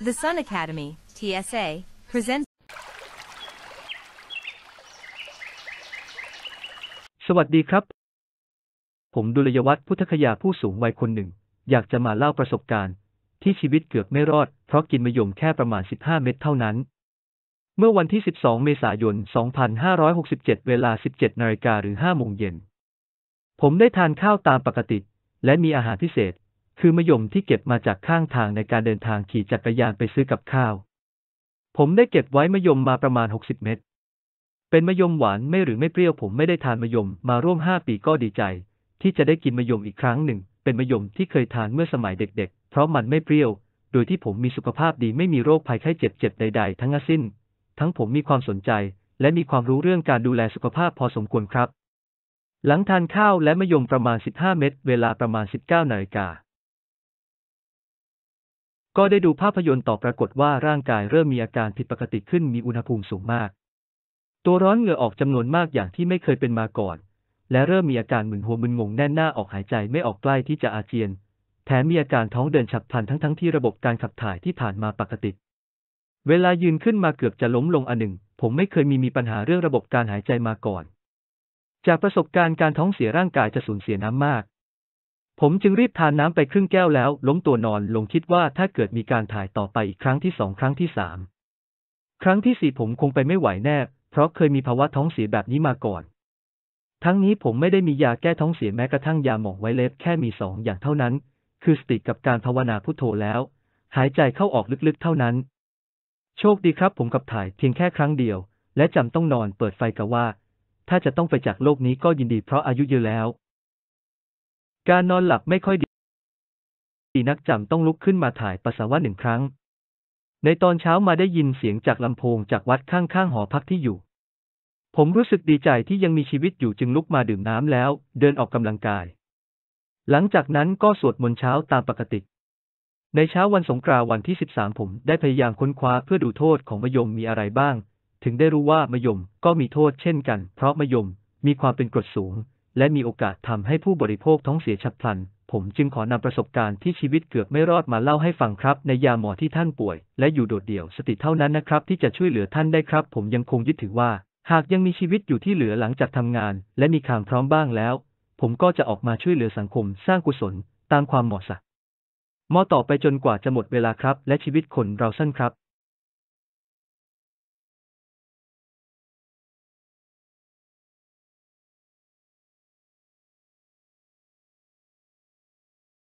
The Sun Academy, TSA, presents สวัสดีครับ ผมดุลยวัฒน์พุทธคยาผู้สูงวัยคนหนึ่ง อยากจะมาเล่าประสบการณ์ ที่ชีวิตเกือบไม่รอด เพราะกินมะยมแค่ประมาณ 15 เม็ดเท่านั้น เมื่อวันที่ 12 เมษายน 2567 เวลา 17นาฬิกาหรือ 5 โมงเย็น ผมได้ทานข้าวตามปกติ และมีอาหารพิเศษคือมะยมที่เก็บมาจากข้างทางในการเดินทางขี่จักรยานไปซื้อกับข้าว ผมได้เก็บไว้มะยมมาประมาณ 60 เม็ด เป็นมะยมหวานไม่หรือไม่เปรี้ยว ผมไม่ได้ทานมะยมมาร่วม 5 ปีก็ดีใจ ที่จะได้กินมะยมอีกครั้งหนึ่ง เป็นมะยมที่เคยทานเมื่อสมัยเด็กๆ เพราะมันไม่เปรี้ยว โดยที่ผมมีสุขภาพดีไม่มีโรคภัยไข้เจ็บเจ็บใด ๆ ทั้งสิ้น ทั้งผมมีความสนใจและมีความรู้เรื่องการดูแลสุขภาพพอสมควรครับ หลังทานข้าวและมะยมประมาณ 15 เม็ดเวลาประมาณ 19นาฬิกาก็ได้ดูภาพยนตร์ต่อปรากฏว่าร่างกายเริ่มมีอาการผิดปกติขึ้นมีอุณหภูมิสูงมาก ตัวร้อนเหงื่อออกจำนวนมากอย่างที่ไม่เคยเป็นมาก่อน และเริ่มมีอาการมึนหัวมึนงงแน่นหน้าออกหายใจไม่ออกใกล้ที่จะอาเจียน แถมมีอาการท้องเดินฉับพลันทั้งๆทที่ระบบการขับถ่ายที่ผ่านมาปกติ เวลายืนขึ้นมาเกือบจะล้มลงอันหนึ่งผมไม่เคยมีมีปัญหาเรื่องระบบการหายใจมาก่อน จากประสบการณ์การท้องเสียร่างกายจะสูญเสียน้ำมากผมจึงรีบทานน้ำไปครึ่งแก้วแล้วล้มตัวนอนลงคิดว่าถ้าเกิดมีการถ่ายต่อไปอีกครั้งที่สองครั้งที่สามครั้งที่สี่ผมคงไปไม่ไหวแน่ เพราะเคยมีภาวะท้องเสียแบบนี้มาก่อน ทั้งนี้ผมไม่ได้มียาแก้ท้องเสียแม้กระทั่งยาหมองไวเล็บแค่มีสองอย่างเท่านั้น คือสติกับการภาวนาพุโทโธแล้วหายใจเข้าออกลึกๆเท่านั้น โชคดีครับผมกับถ่ายเพียงแค่ครั้งเดียว และจำต้องนอนเปิดไฟกะว่า ถ้าจะต้องไปจากโลกนี้ก็ยินดีเพราะอายุเยอะแล้วการนอนหลับไม่ค่อยดีนักจำต้องลุกขึ้นมาถ่ายปัสสาวะหนึ่งครั้ง ในตอนเช้ามาได้ยินเสียงจากลำโพงจากวัดข้างๆหอพักที่อยู่ ผมรู้สึกดีใจที่ยังมีชีวิตอยู่จึงลุกมาดื่มน้ำแล้ว เดินออกกำลังกาย หลังจากนั้นก็สวดมนต์เช้าตามปกติ ในเช้าวันสงกรานต์วันที่ 13 ผมได้พยายามค้นคว้าเพื่อดูโทษของมยมมีอะไรบ้างถึงได้รู้ว่ามยมก็มีโทษเช่นกัน เพราะมยมมีความเป็นกรดสูงและมีโอกาสทำให้ผู้บริโภคท้องเสียฉับพลัน ผมจึงขอนำประสบการณ์ที่ชีวิตเกือบ ไม่รอดมาเล่าให้ฟังครับ ในยาหมอที่ท่านป่วย และอยู่โดดเดี่ยวสติเท่านั้นนะครับ ที่จะช่วยเหลือท่านได้ครับ ผมยังคงยึดถือว่า หากยังมีชีวิตอยู่ที่เหลือหลังจากทำงาน และมีความพร้อมบ้างแล้ว ผมก็จะออกมาช่วยเหลือสังคม สร้างกุศล ตามความเหมาะสมมอต่อไปจนกว่าจะหมดเวลาครับ และชีวิตคนเราสั้นครับ